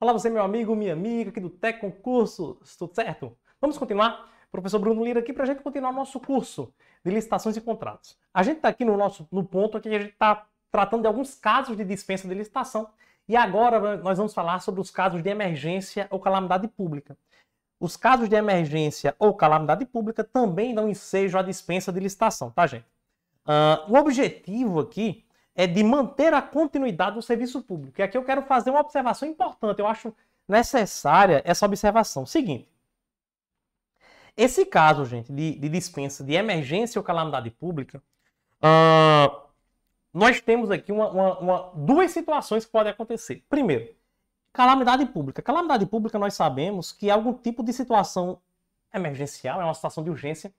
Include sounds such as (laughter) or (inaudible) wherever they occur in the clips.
Olá você meu amigo, minha amiga aqui do Tec Concursos, tudo certo? Vamos continuar? Professor Bruno Lira aqui para a gente continuar o nosso curso de licitações e contratos. A gente está aqui no nosso no ponto que a gente está tratando de alguns casos de dispensa de licitação e agora nós vamos falar sobre os casos de emergência ou calamidade pública. Os casos de emergência ou calamidade pública também não ensejam a dispensa de licitação, tá, gente? Uh, o objetivo aqui é de manter a continuidade do serviço público. E aqui eu quero fazer uma observação importante. Eu acho necessária essa observação. Seguinte. Esse caso, gente, de, de dispensa de emergência ou calamidade pública, uh, nós temos aqui uma, uma, uma, duas situações que podem acontecer. Primeiro, Calamidade pública. Calamidade pública nós sabemos que é algum tipo de situação emergencial, é uma situação de urgência,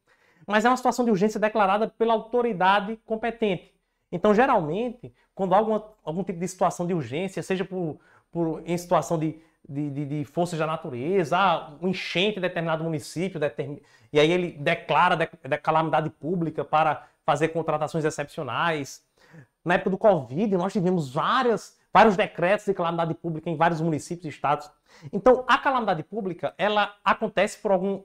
mas é uma situação de urgência declarada pela autoridade competente. Então, geralmente, quando há alguma, algum tipo de situação de urgência, seja por, por em situação de, de, de, de forças da natureza, há ah, um enchente em determinado município, determin... e aí ele declara de, de calamidade pública para fazer contratações excepcionais. Na época do Covid, nós tivemos várias vários decretos de calamidade pública em vários municípios e estados. Então, a calamidade pública, ela acontece por algum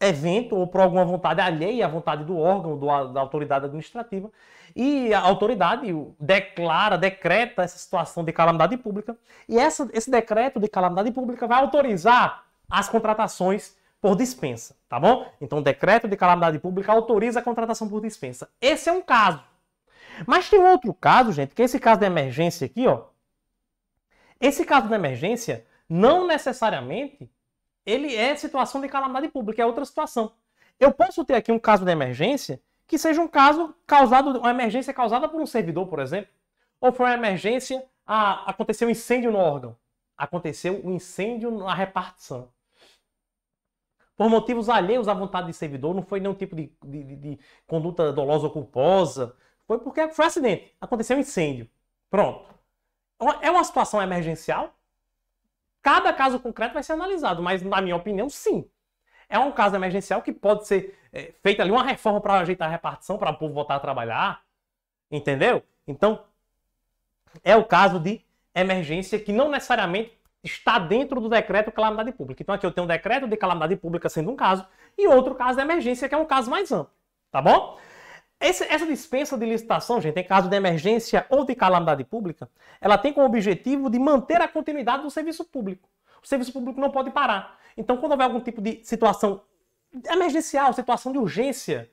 evento ou por alguma vontade alheia à vontade do órgão, do, da autoridade administrativa, e a autoridade declara, decreta essa situação de calamidade pública, e essa, esse decreto de calamidade pública vai autorizar as contratações por dispensa, tá bom? Então, o decreto de calamidade pública autoriza a contratação por dispensa. Esse é um caso. Mas tem outro caso, gente, que é esse caso de emergência aqui, ó, esse caso de emergência, não necessariamente ele é situação de calamidade pública, é outra situação. Eu posso ter aqui um caso de emergência que seja um caso causado, uma emergência causada por um servidor, por exemplo, ou foi uma emergência, aconteceu um incêndio no órgão, aconteceu um incêndio na repartição. Por motivos alheios à vontade do servidor, não foi nenhum tipo de, de, de conduta dolosa ou culposa, foi porque foi um acidente, aconteceu um incêndio. Pronto. É uma situação emergencial? Cada caso concreto vai ser analisado, mas na minha opinião, sim. É um caso emergencial que pode ser é, feita ali uma reforma para ajeitar a repartição, para o povo voltar a trabalhar. Entendeu? Então, é o caso de emergência que não necessariamente está dentro do decreto calamidade pública. Então aqui eu tenho um decreto de calamidade pública sendo um caso e outro caso de emergência que é um caso mais amplo, tá bom? essa dispensa de licitação, gente, em caso de emergência ou de calamidade pública, ela tem como objetivo de manter a continuidade do serviço público. O serviço público não pode parar. Então, quando houver algum tipo de situação emergencial, situação de urgência,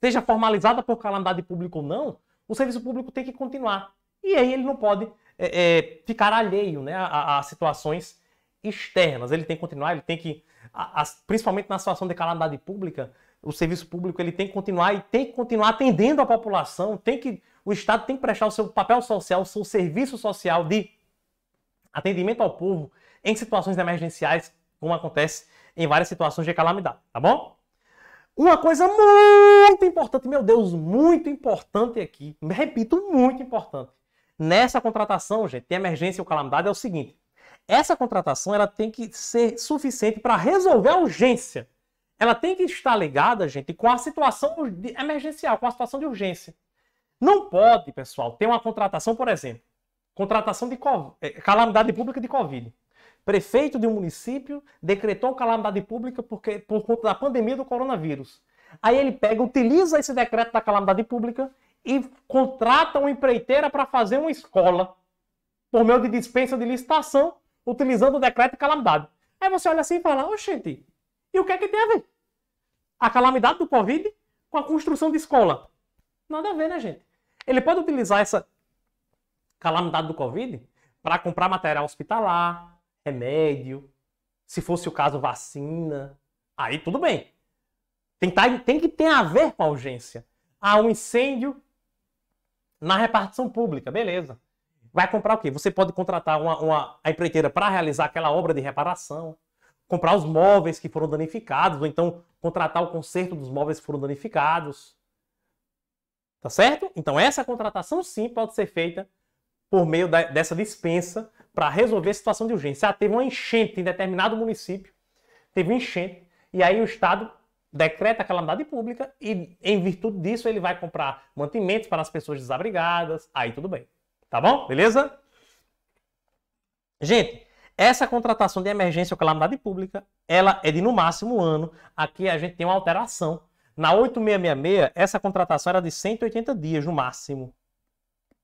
seja formalizada por calamidade pública ou não, o serviço público tem que continuar. E aí ele não pode é, é, ficar alheio né, a, a, situações externas. Ele tem que continuar, ele tem que, a, a, principalmente na situação de calamidade pública, o serviço público ele tem que continuar e tem que continuar atendendo a população, tem que o Estado tem que prestar o seu papel social, o seu serviço social de atendimento ao povo em situações emergenciais, como acontece em várias situações de calamidade, tá bom? Uma coisa muito importante, meu Deus, muito importante aqui, repito, muito importante. Nessa contratação, gente, tem emergência ou calamidade é o seguinte: essa contratação ela tem que ser suficiente para resolver a urgência ela tem que estar ligada, gente, com a situação emergencial, com a situação de urgência. Não pode, pessoal, ter uma contratação, por exemplo, contratação de COVID, eh, calamidade pública de Covid. Prefeito de um município decretou calamidade pública porque, por conta da pandemia do coronavírus. Aí ele pega, utiliza esse decreto da calamidade pública e contrata uma empreiteira para fazer uma escola por meio de dispensa de licitação, utilizando o decreto de calamidade. Aí você olha assim e fala, ô gente, e o que é que tem a ver? A calamidade do Covid com a construção de escola. Nada a ver, né, gente? Ele pode utilizar essa calamidade do Covid para comprar material hospitalar, remédio, se fosse o caso, vacina. Aí tudo bem. Tem, tá tem que ter a ver com a urgência. Há um incêndio na repartição pública, beleza. Vai comprar o quê? Você pode contratar uma, uma a empreiteira para realizar aquela obra de reparação comprar os móveis que foram danificados, ou então contratar o conserto dos móveis que foram danificados. Tá certo? Então, essa contratação sim pode ser feita por meio da, dessa dispensa para resolver a situação de urgência. Ah, teve uma enchente em determinado município, teve enchente, e aí o Estado decreta a calamidade pública e, em virtude disso, ele vai comprar mantimentos para as pessoas desabrigadas. Aí tudo bem. Tá bom? Beleza? Gente, essa contratação de emergência ou calamidade pública, ela é de no máximo um ano. Aqui a gente tem uma alteração. Na 8666, essa contratação era de 180 dias, no máximo.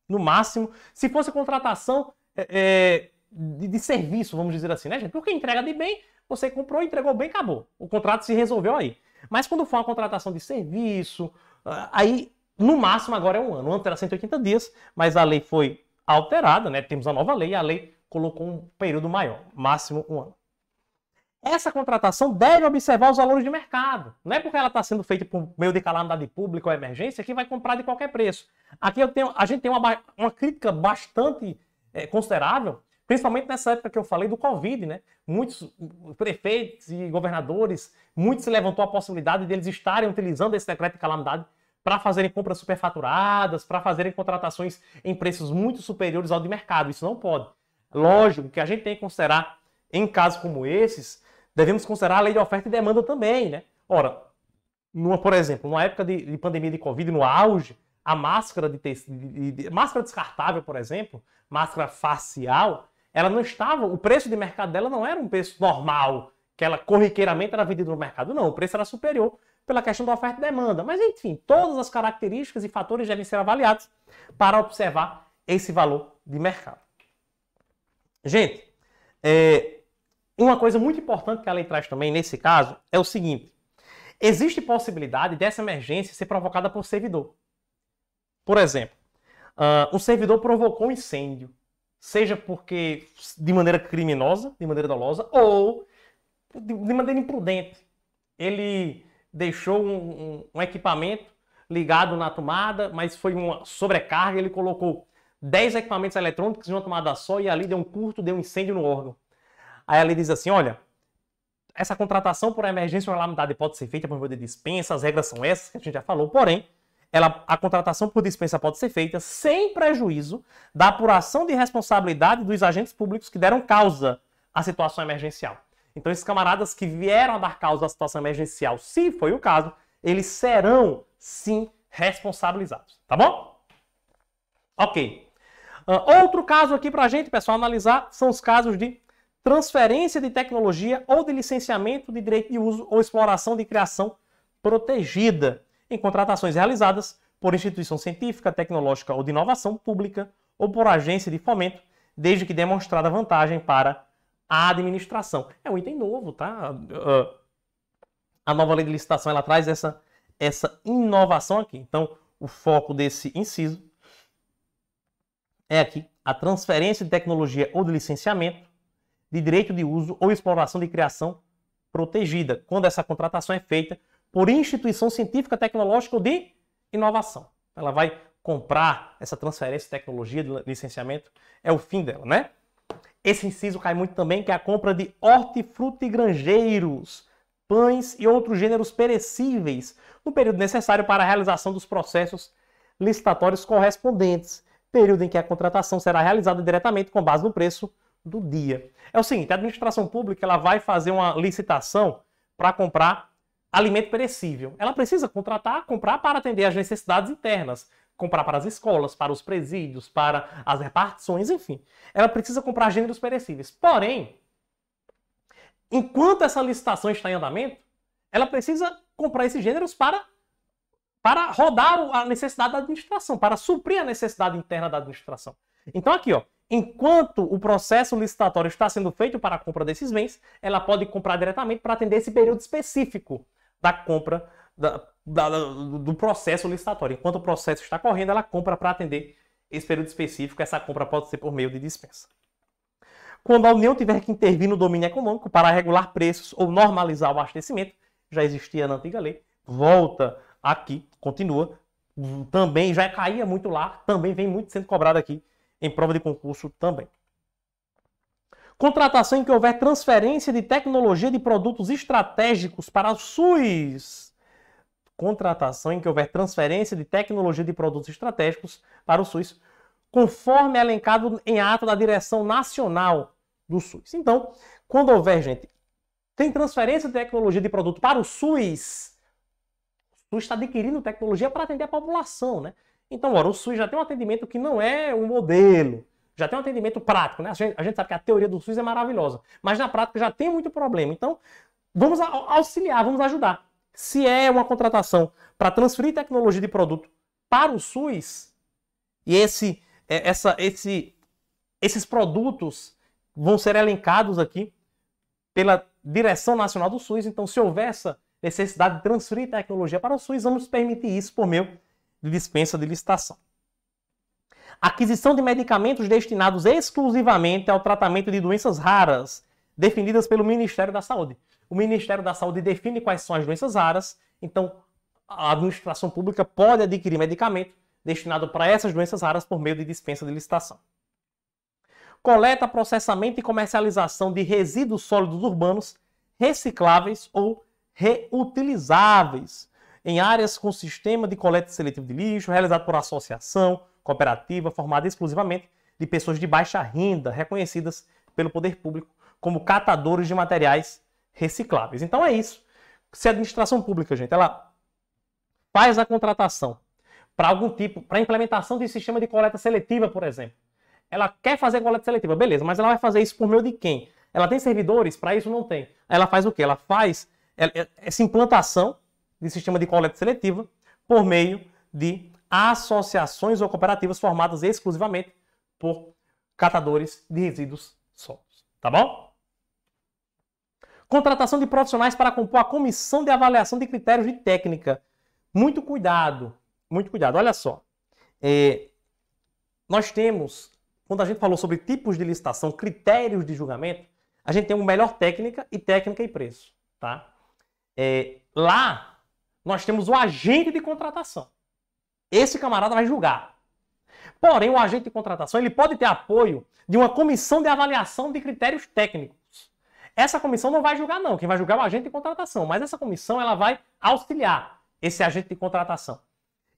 No máximo. Se fosse contratação é, é, de, de, serviço, vamos dizer assim, né, gente? Porque entrega de bem, você comprou, entregou bem, acabou. O contrato se resolveu aí. Mas quando for uma contratação de serviço, ah, aí no máximo agora é um ano. O ano era 180 dias, mas a lei foi alterada, né? Temos a nova lei, a lei colocou um período maior, máximo um ano. Essa contratação deve observar os valores de mercado. Não é porque ela está sendo feita por meio de calamidade pública ou emergência que vai comprar de qualquer preço. Aqui eu tenho, a gente tem uma, uma crítica bastante é, considerável, principalmente nessa época que eu falei do Covid, né? Muitos prefeitos e governadores, muitos se levantou a possibilidade deles estarem utilizando esse decreto de calamidade para fazerem compras superfaturadas, para fazerem contratações em preços muito superiores ao de mercado. Isso não pode. Lógico que a gente tem que considerar, em casos como esses, devemos considerar a lei de oferta e demanda também, né? Ora, numa, por exemplo, numa época de, de pandemia de Covid, no auge, a máscara de, de, de, máscara descartável, por exemplo, máscara facial, ela não estava, o preço de mercado dela não era um preço normal, que ela corriqueiramente era vendida no mercado, não, o preço era superior pela questão da oferta e demanda. Mas enfim, todas as características e fatores devem ser avaliados para observar esse valor de mercado. Gente, é, uma coisa muito importante que a lei traz também nesse caso é o seguinte: existe possibilidade dessa emergência ser provocada por servidor. Por exemplo, uh, um servidor provocou um incêndio, seja porque de maneira criminosa, de maneira dolosa, ou de, maneira imprudente. Ele deixou um, um, um equipamento ligado na tomada, mas foi uma sobrecarga, ele colocou 10 equipamentos eletrônicos em uma tomada só e ali deu um curto, deu um incêndio no órgão. Aí ali diz assim: olha, essa contratação por emergência ou calamidade pode ser feita por meio de dispensa, as regras são essas que a gente já falou, porém, ela, a contratação por dispensa pode ser feita sem prejuízo da apuração de responsabilidade dos agentes públicos que deram causa à situação emergencial. Então, esses camaradas que vieram a dar causa à situação emergencial, se foi o caso, eles serão sim responsabilizados, tá bom? Ok. Uh, outro caso aqui para a gente, pessoal, analisar são os casos de transferência de tecnologia ou de licenciamento de direito de uso ou exploração de criação protegida em contratações realizadas por instituição científica, tecnológica ou de inovação pública ou por agência de fomento, desde que demonstrada vantagem para a administração. É um item novo, tá? Uh, a nova lei de licitação ela traz essa, essa inovação aqui. Então, o foco desse inciso é aqui a transferência de tecnologia ou de licenciamento de direito de uso ou exploração de criação protegida, quando essa contratação é feita por instituição científica, tecnológica ou de inovação. Então, ela vai comprar essa transferência de tecnologia de licenciamento, é o fim dela, né? Esse inciso cai muito também, que é a compra de hortifruti granjeiros, pães e outros gêneros perecíveis, no período necessário para a realização dos processos licitatórios correspondentes período em que a contratação será realizada diretamente com base no preço do dia. É o seguinte, a administração pública ela vai fazer uma licitação para comprar alimento perecível. Ela precisa contratar, comprar para atender às necessidades internas, comprar para as escolas, para os presídios, para as repartições, enfim. Ela precisa comprar gêneros perecíveis. Porém, enquanto essa licitação está em andamento, ela precisa comprar esses gêneros para para rodar a necessidade da administração, para suprir a necessidade interna da administração. Então, aqui, ó, enquanto o processo licitatório está sendo feito para a compra desses bens, ela pode comprar diretamente para atender esse período específico da compra da, da, do processo licitatório. Enquanto o processo está correndo, ela compra para atender esse período específico. Essa compra pode ser por meio de dispensa. Quando a União tiver que intervir no domínio econômico para regular preços ou normalizar o abastecimento, já existia na antiga lei, volta aqui, continua. Também já caía muito lá, também vem muito sendo cobrado aqui em prova de concurso também. Contratação em que houver transferência de tecnologia de produtos estratégicos para o SUS. Contratação em que houver transferência de tecnologia de produtos estratégicos para o SUS, conforme elencado em ato da Direção Nacional do SUS. Então, quando houver, gente, tem transferência de tecnologia de produto para o SUS, SUS está adquirindo tecnologia para atender a população, né? Então, ora, o SUS já tem um atendimento que não é um modelo, já tem um atendimento prático, né? A gente, a gente sabe que a teoria do SUS é maravilhosa, mas na prática já tem muito problema. Então, vamos auxiliar, vamos ajudar. Se é uma contratação para transferir tecnologia de produto para o SUS, e esse, é, essa, esse, esses produtos vão ser elencados aqui pela Direção Nacional do SUS, então se houver essa necessidade de transferir tecnologia para o SUS, vamos permitir isso por meio de dispensa de licitação. Aquisição de medicamentos destinados exclusivamente ao tratamento de doenças raras, definidas pelo Ministério da Saúde. O Ministério da Saúde define quais são as doenças raras, então a administração pública pode adquirir medicamento destinado para essas doenças raras por meio de dispensa de licitação. Coleta, processamento e comercialização de resíduos sólidos urbanos recicláveis ou reutilizáveis em áreas com sistema de coleta seletiva de lixo realizado por associação, cooperativa, formada exclusivamente de pessoas de baixa renda, reconhecidas pelo poder público como catadores de materiais recicláveis. Então é isso. Se a administração pública, gente, ela faz a contratação para algum tipo, para implementação de sistema de coleta seletiva, por exemplo. Ela quer fazer coleta seletiva, beleza, mas ela vai fazer isso por meio de quem? Ela tem servidores? Para isso não tem. Ela faz o quê? Ela faz é, essa implantação de sistema de coleta seletiva por meio de associações ou cooperativas formadas exclusivamente por catadores de resíduos sólidos. Tá bom? Contratação de profissionais para compor a comissão de avaliação de critérios de técnica. Muito cuidado, muito cuidado. Olha só, é, nós temos, quando a gente falou sobre tipos de licitação, critérios de julgamento, a gente tem o melhor técnica e técnica e preço, tá? É, lá, nós temos o agente de contratação. Esse camarada vai julgar. Porém, o agente de contratação ele pode ter apoio de uma comissão de avaliação de critérios técnicos. Essa comissão não vai julgar, não. Quem vai julgar é o agente de contratação. Mas essa comissão ela vai auxiliar esse agente de contratação.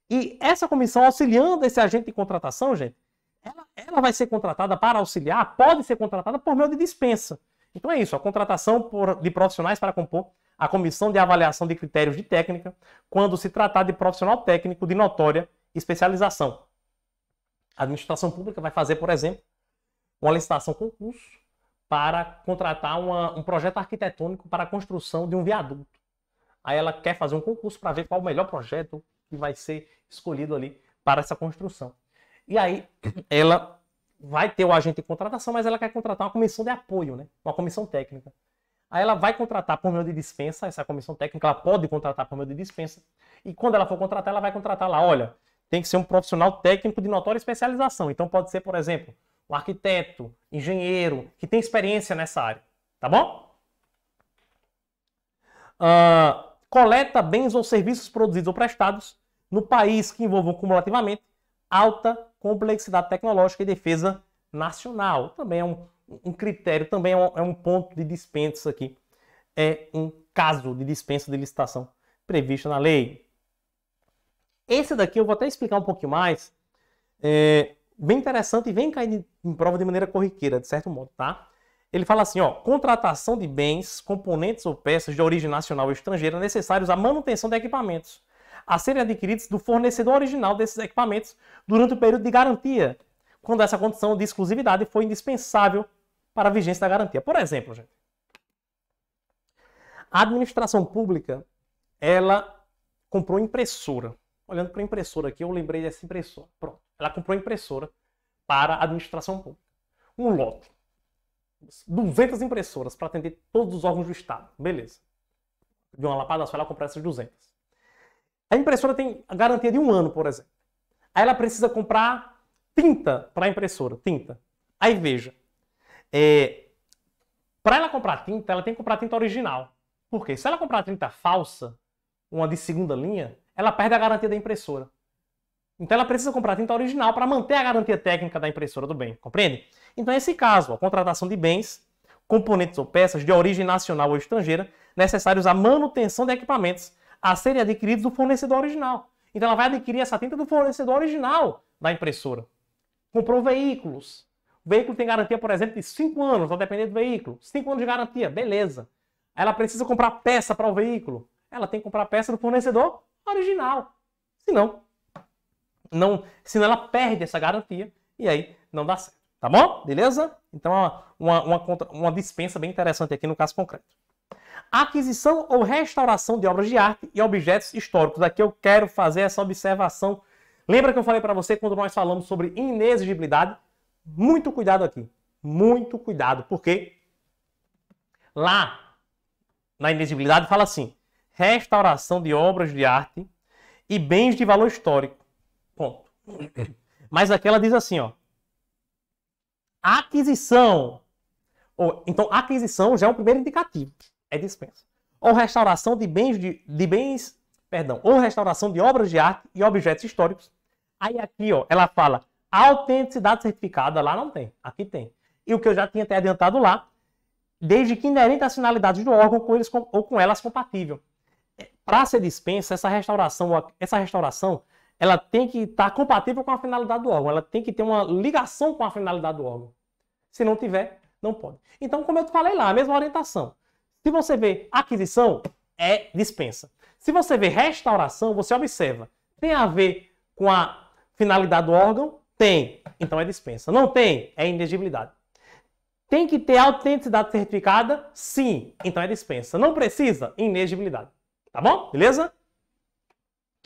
E essa comissão auxiliando esse agente de contratação, gente, ela, ela vai ser contratada para auxiliar, pode ser contratada por meio de dispensa. Então é isso, a contratação por, de profissionais para compor a comissão de avaliação de critérios de técnica quando se tratar de profissional técnico de notória especialização. A administração pública vai fazer, por exemplo, uma licitação concurso para contratar uma, um projeto arquitetônico para a construção de um viaduto. Aí ela quer fazer um concurso para ver qual o melhor projeto que vai ser escolhido ali para essa construção. E aí ela vai ter o agente de contratação, mas ela quer contratar uma comissão de apoio, né? uma comissão técnica. Aí ela vai contratar por meio de dispensa, essa comissão técnica, ela pode contratar por meio de dispensa. E quando ela for contratar, ela vai contratar lá, olha, tem que ser um profissional técnico de notória especialização. Então pode ser, por exemplo, um arquiteto, engenheiro, que tem experiência nessa área. Tá bom? Uh, coleta bens ou serviços produzidos ou prestados no país que envolvam cumulativamente alta complexidade tecnológica e defesa nacional. Também é um um critério, também é um, é um ponto de dispensa aqui. É um caso de dispensa de licitação previsto na lei. Esse daqui eu vou até explicar um pouquinho mais. É bem interessante e vem cair em prova de maneira corriqueira, de certo modo, tá? Ele fala assim, ó, contratação de bens, componentes ou peças de origem nacional ou estrangeira necessários à manutenção de equipamentos a serem adquiridos do fornecedor original desses equipamentos durante o período de garantia, quando essa condição de exclusividade foi indispensável para a vigência da garantia. Por exemplo, gente, a administração pública, ela comprou impressora. Olhando para a impressora aqui, eu lembrei dessa impressora. Pronto. Ela comprou impressora para a administração pública. Um lote. 200 impressoras para atender todos os órgãos do Estado. Beleza. De uma lapada só, ela comprou essas 200. A impressora tem a garantia de um ano, por exemplo. Aí ela precisa comprar tinta para a impressora, tinta. Aí veja, é, para ela comprar tinta, ela tem que comprar tinta original. Porque se ela comprar tinta falsa, uma de segunda linha, ela perde a garantia da impressora. Então ela precisa comprar tinta original para manter a garantia técnica da impressora do bem, compreende? Então nesse esse caso, a contratação de bens, componentes ou peças de origem nacional ou estrangeira necessários à manutenção de equipamentos a serem adquiridos do fornecedor original. Então ela vai adquirir essa tinta do fornecedor original da impressora. Comprou veículos, o veículo tem garantia, por exemplo, de 5 anos, a depender do veículo. 5 anos de garantia, beleza. Ela precisa comprar peça para o veículo. Ela tem que comprar peça do fornecedor original. Senão, não, senão ela perde essa garantia e aí não dá certo. Tá bom? Beleza? Então, é uma, uma, conta, uma dispensa bem interessante aqui no caso concreto. Aquisição ou restauração de obras de arte e objetos históricos. Aqui eu quero fazer essa observação. Lembra que eu falei para você quando nós falamos sobre inexigibilidade? Muito cuidado aqui. Muito cuidado, porque lá na invisibilidade fala assim: restauração de obras de arte e bens de valor histórico. Ponto. (coughs) Mas aqui ela diz assim, ó. Aquisição. Ou, então, aquisição já é um primeiro indicativo. É dispensa. Ou restauração de bens de, de bens, perdão, ou restauração de obras de arte e objetos históricos. Aí aqui, ó, ela fala Autenticidade certificada lá não tem, aqui tem. E o que eu já tinha até adiantado lá, desde que inerente às finalidades do órgão com eles ou com elas compatível. É, Para ser dispensa, essa restauração, essa restauração, ela tem que estar tá compatível com a finalidade do órgão, ela tem que ter uma ligação com a finalidade do órgão. Se não tiver, não pode. Então, como eu te falei lá, a mesma orientação. Se você vê aquisição, é dispensa. Se você vê restauração, você observa, tem a ver com a finalidade do órgão, tem, então é dispensa. Não tem, é inelegibilidade Tem que ter autenticidade certificada? Sim, então é dispensa. Não precisa, inelegibilidade Tá bom? Beleza?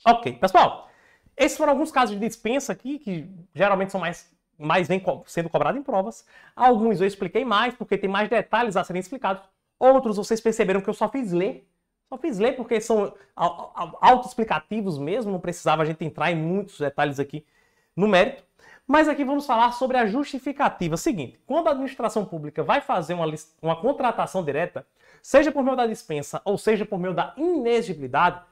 Ok, pessoal. Esses foram alguns casos de dispensa aqui, que geralmente são mais, mais vem sendo cobrados em provas. Alguns eu expliquei mais, porque tem mais detalhes a serem explicados. Outros vocês perceberam que eu só fiz ler. Só fiz ler porque são autoexplicativos mesmo, não precisava a gente entrar em muitos detalhes aqui no mérito. Mas aqui vamos falar sobre a justificativa. Seguinte, quando a administração pública vai fazer uma, uma contratação direta, seja por meio da dispensa ou seja por meio da inexigibilidade,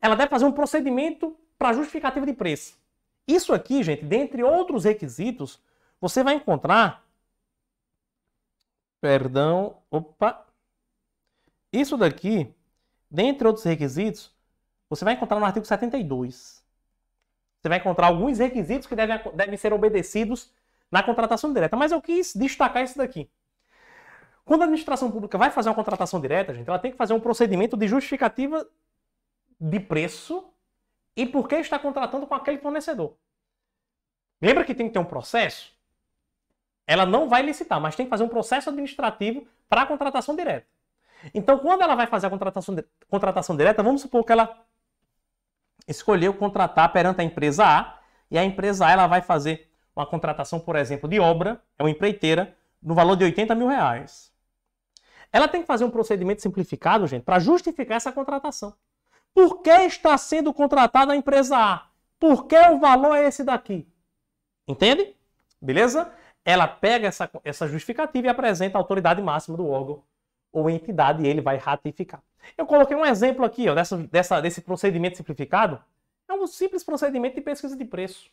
ela deve fazer um procedimento para justificativa de preço. Isso aqui, gente, dentre outros requisitos, você vai encontrar. Perdão, opa. Isso daqui, dentre outros requisitos, você vai encontrar no artigo 72. Você vai encontrar alguns requisitos que devem, devem ser obedecidos na contratação direta. Mas eu quis destacar isso daqui. Quando a administração pública vai fazer uma contratação direta, gente, ela tem que fazer um procedimento de justificativa de preço e por que está contratando com aquele fornecedor. Lembra que tem que ter um processo? Ela não vai licitar, mas tem que fazer um processo administrativo para a contratação direta. Então, quando ela vai fazer a contratação, contratação direta, vamos supor que ela escolheu contratar perante a empresa A e a empresa A ela vai fazer uma contratação, por exemplo, de obra, é uma empreiteira, no valor de 80 mil reais. Ela tem que fazer um procedimento simplificado, gente, para justificar essa contratação. Por que está sendo contratada a empresa A? Por que o valor é esse daqui? Entende? Beleza? Ela pega essa, essa justificativa e apresenta à autoridade máxima do órgão ou entidade e ele vai ratificar. Eu coloquei um exemplo aqui ó, dessa, dessa, desse procedimento simplificado. É um simples procedimento de pesquisa de preço.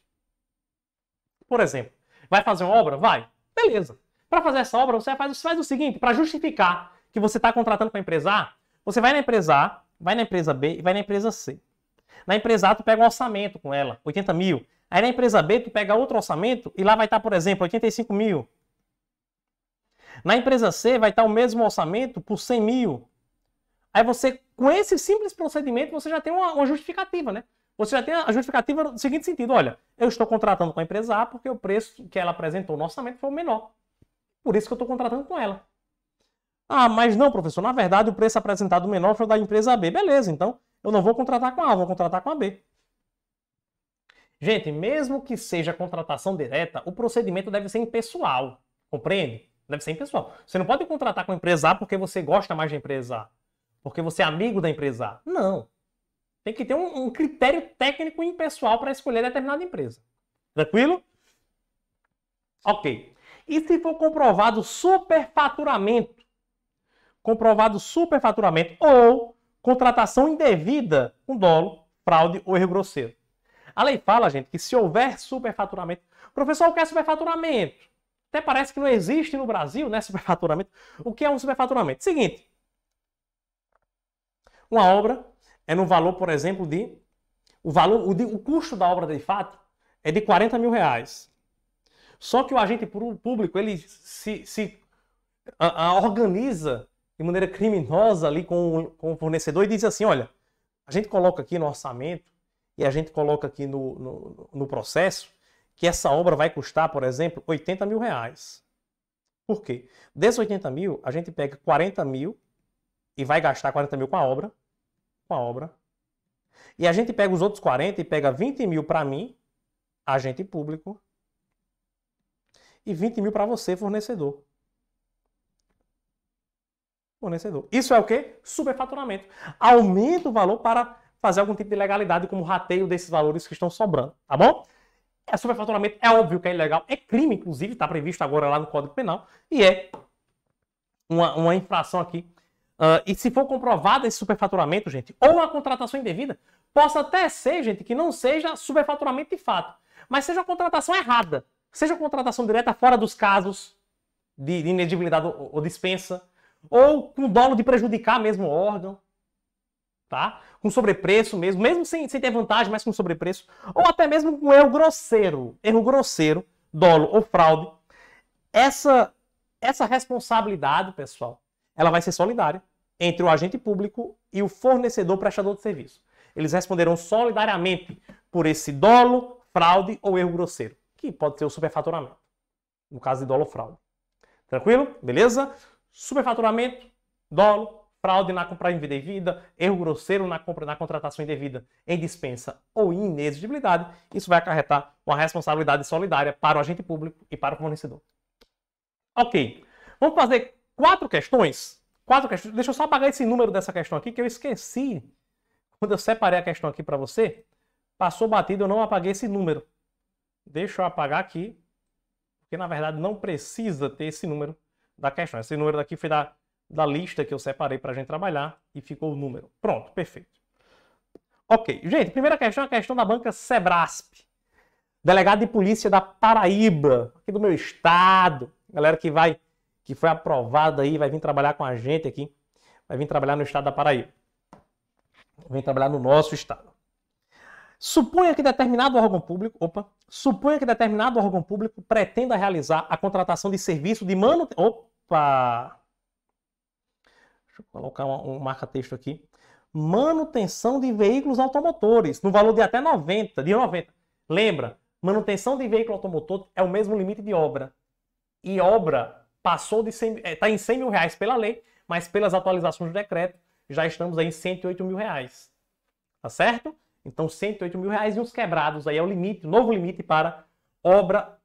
Por exemplo, vai fazer uma obra? Vai. Beleza. Para fazer essa obra, você faz, você faz o seguinte, para justificar que você está contratando para a empresa A, você vai na empresa A, vai na empresa B e vai na empresa C. Na empresa A, tu pega um orçamento com ela, 80 mil. Aí na empresa B, tu pega outro orçamento e lá vai estar, tá, por exemplo, 85 mil. Na empresa C vai estar o mesmo orçamento por 100 mil. Aí você, com esse simples procedimento, você já tem uma, uma justificativa, né? Você já tem a justificativa no seguinte sentido: olha, eu estou contratando com a empresa A porque o preço que ela apresentou no orçamento foi o menor. Por isso que eu estou contratando com ela. Ah, mas não, professor, na verdade o preço apresentado menor foi da empresa B. Beleza, então eu não vou contratar com a A, vou contratar com a B. Gente, mesmo que seja contratação direta, o procedimento deve ser impessoal, compreende? Deve ser impessoal. Você não pode contratar com a empresa A porque você gosta mais da empresa A. Porque você é amigo da empresa A. Não. Tem que ter um, um critério técnico e impessoal para escolher determinada empresa. Tranquilo? Ok. E se for comprovado superfaturamento? Comprovado superfaturamento ou contratação indevida com um dolo, fraude ou erro grosseiro. A lei fala, gente, que se houver superfaturamento. Professor, o que é superfaturamento? até parece que não existe no Brasil, né? Superfaturamento. O que é um superfaturamento? Seguinte. Uma obra é no valor, por exemplo, de. O, valor, o, de, o custo da obra de fato é de 40 mil reais. Só que o agente público ele se, se a, a organiza de maneira criminosa ali com, o, com o fornecedor e diz assim: olha, a gente coloca aqui no orçamento e a gente coloca aqui no, no, no processo que essa obra vai custar, por exemplo, 80 mil reais. Por quê? Desses 80 mil, a gente pega 40 mil e vai gastar 40 mil com a obra, com a obra. E a gente pega os outros 40 e pega 20 mil para mim, agente público, e 20 mil para você, fornecedor. Fornecedor. Isso é o quê? Superfaturamento. Aumenta o valor para fazer algum tipo de legalidade, como rateio desses valores que estão sobrando, tá bom? É superfaturamento, é óbvio que é ilegal, é crime, inclusive, está previsto agora lá no Código Penal, e é uma, uma infração aqui. Uh, e se for comprovado esse superfaturamento, gente, ou a contratação indevida, possa até ser, gente, que não seja superfaturamento de fato, mas seja uma contratação errada, seja uma contratação direta fora dos casos de, de inedibilidade ou, ou dispensa, ou com dolo de prejudicar mesmo o órgão tá? Com sobrepreço mesmo, mesmo sem, sem ter vantagem, mas com sobrepreço, ou até mesmo com erro grosseiro, erro grosseiro, dolo ou fraude, essa, essa responsabilidade, pessoal, ela vai ser solidária entre o agente público e o fornecedor prestador de serviço. Eles responderão solidariamente por esse dolo, fraude ou erro grosseiro, que pode ser o superfaturamento, no caso de dolo ou fraude. Tranquilo? Beleza? Superfaturamento, dolo, fraude na compra indevida, erro grosseiro na, compra, na contratação indevida em dispensa ou inexigibilidade, isso vai acarretar uma responsabilidade solidária para o agente público e para o fornecedor. Ok, vamos fazer quatro questões. Quatro questões. Deixa eu só apagar esse número dessa questão aqui que eu esqueci quando eu separei a questão aqui para você. Passou batido, eu não apaguei esse número. Deixa eu apagar aqui, porque na verdade não precisa ter esse número da questão. Esse número daqui foi da da lista que eu separei para a gente trabalhar e ficou o número. Pronto, perfeito. Ok, gente, primeira questão é a questão da banca Sebrasp. Delegado de Polícia da Paraíba, aqui do meu estado. Galera que vai, que foi aprovada aí, vai vir trabalhar com a gente aqui. Vai vir trabalhar no estado da Paraíba. Vem trabalhar no nosso estado. Suponha que determinado órgão público, opa, suponha que determinado órgão público pretenda realizar a contratação de serviço de manutenção, opa, Deixa eu colocar um, marca-texto aqui. Manutenção de veículos automotores, no valor de até 90, de 90. Lembra, manutenção de veículo automotor é o mesmo limite de obra. E obra passou de 100, está eh, em 100 mil reais pela lei, mas pelas atualizações do decreto, já estamos aí em 108 mil reais. Tá certo? Então, 108 mil reais e uns quebrados aí é o limite, o novo limite para obra,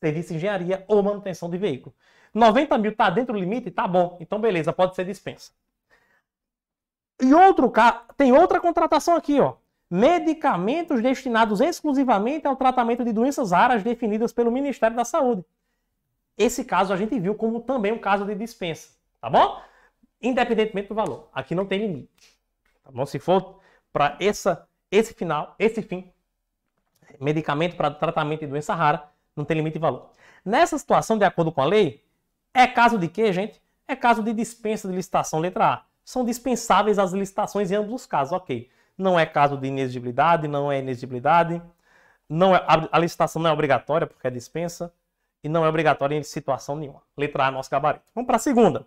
serviço de engenharia ou manutenção de veículo. 90 mil está dentro do limite? Tá bom, então beleza, pode ser dispensa. E outro caso, tem outra contratação aqui, ó. Medicamentos destinados exclusivamente ao tratamento de doenças raras definidas pelo Ministério da Saúde. Esse caso a gente viu como também um caso de dispensa, tá bom? Independentemente do valor. Aqui não tem limite. Tá bom? Se for para essa esse final, esse fim, medicamento para tratamento de doença rara, não tem limite de valor. Nessa situação, de acordo com a lei, é caso de quê, gente? É caso de dispensa de licitação, letra A. São dispensáveis as licitações em ambos os casos, ok. Não é caso de inexigibilidade, não é inexigibilidade. Não é, a, licitação não é obrigatória porque é dispensa e não é obrigatória em situação nenhuma. Letra A, nosso gabarito. Vamos para a segunda.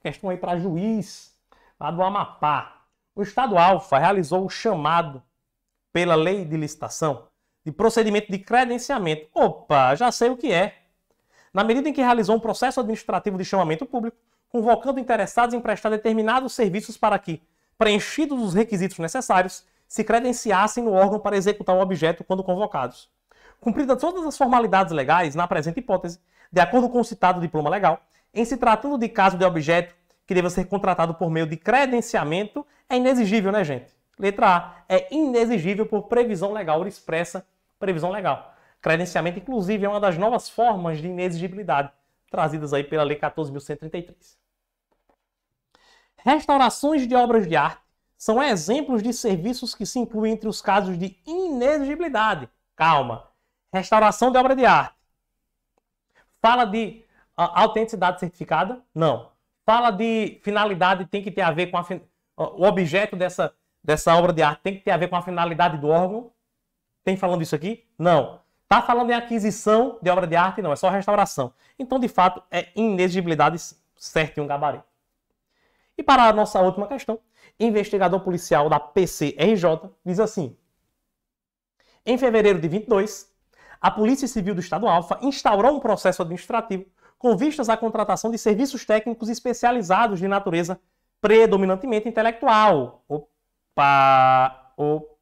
Questão aí para juiz, lá do Amapá. O Estado Alfa realizou o chamado pela lei de licitação de procedimento de credenciamento. Opa, já sei o que é na medida em que realizou um processo administrativo de chamamento público, convocando interessados em prestar determinados serviços para que, preenchidos os requisitos necessários, se credenciassem no órgão para executar o objeto quando convocados. Cumpridas todas as formalidades legais, na presente hipótese, de acordo com o citado diploma legal, em se tratando de caso de objeto que deva ser contratado por meio de credenciamento, é inexigível, né, gente? Letra A. É inexigível por previsão legal expressa previsão legal. Credenciamento, inclusive, é uma das novas formas de inexigibilidade trazidas aí pela Lei 14.133. Restaurações de obras de arte são exemplos de serviços que se incluem entre os casos de inexigibilidade. Calma. Restauração de obra de arte. Fala de uh, autenticidade certificada? Não. Fala de finalidade, tem que ter a ver com a fin... uh, o objeto dessa, dessa obra de arte, tem que ter a ver com a finalidade do órgão? Tem falando isso aqui? Não. Tá falando em aquisição de obra de arte? Não, é só restauração. Então, de fato, é inexigibilidade certa em um gabarito. E para a nossa última questão, investigador policial da PCRJ diz assim: Em fevereiro de 22, a Polícia Civil do Estado Alfa instaurou um processo administrativo com vistas à contratação de serviços técnicos especializados de natureza predominantemente intelectual. Opa! Opa!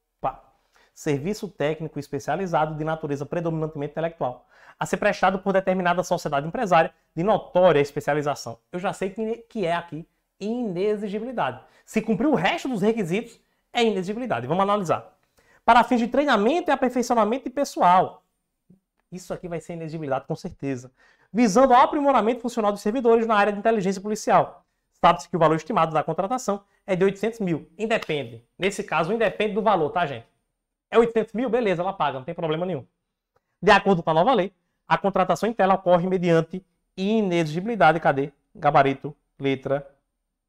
serviço técnico especializado de natureza predominantemente intelectual, a ser prestado por determinada sociedade empresária de notória especialização. Eu já sei é, que é aqui inexigibilidade. Se cumprir o resto dos requisitos, é inexigibilidade. Vamos analisar. Para fins de treinamento e aperfeiçoamento de pessoal. Isso aqui vai ser inexigibilidade, com certeza. Visando ao aprimoramento funcional dos servidores na área de inteligência policial. Sabe-se que o valor estimado da contratação é de 800 mil. Independe. Nesse caso, independe do valor, tá, gente? É 800 mil? Beleza, ela paga, não tem problema nenhum. De acordo com a nova lei, a contratação interna ocorre mediante inexigibilidade. Cadê? Gabarito, letra,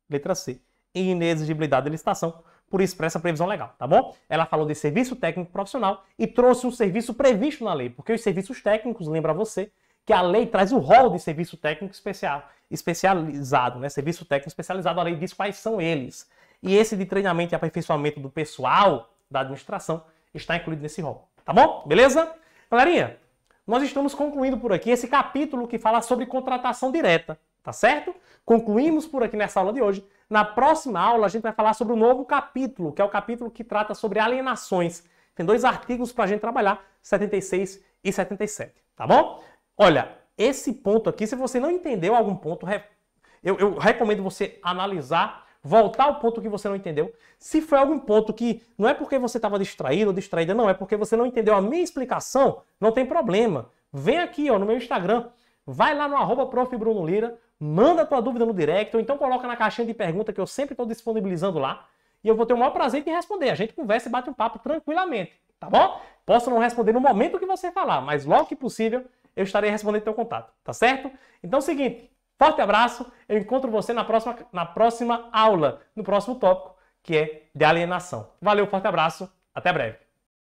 letra C. Inexigibilidade de licitação por expressa previsão legal, tá bom? Ela falou de serviço técnico profissional e trouxe um serviço previsto na lei, porque os serviços técnicos, lembra você, que a lei traz o rol de serviço técnico especial, especializado, né? Serviço técnico especializado, a lei diz quais são eles. E esse de treinamento e aperfeiçoamento do pessoal da administração está incluído nesse rol. Tá bom? Beleza? Galerinha, nós estamos concluindo por aqui esse capítulo que fala sobre contratação direta, tá certo? Concluímos por aqui nessa aula de hoje. Na próxima aula, a gente vai falar sobre o um novo capítulo, que é o capítulo que trata sobre alienações. Tem dois artigos para a gente trabalhar, 76 e 77, tá bom? Olha, esse ponto aqui, se você não entendeu algum ponto, eu, eu recomendo você analisar voltar ao ponto que você não entendeu. Se foi algum ponto que não é porque você estava distraído ou distraída, não, é porque você não entendeu a minha explicação, não tem problema. Vem aqui ó, no meu Instagram, vai lá no arroba manda tua dúvida no direct, ou então coloca na caixinha de pergunta que eu sempre estou disponibilizando lá, e eu vou ter o maior prazer em responder. A gente conversa e bate um papo tranquilamente, tá bom? Posso não responder no momento que você falar, mas logo que possível eu estarei respondendo teu contato, tá certo? Então é o seguinte, Forte abraço, eu encontro você na próxima, na próxima aula, no próximo tópico, que é de alienação. Valeu, forte abraço, até breve.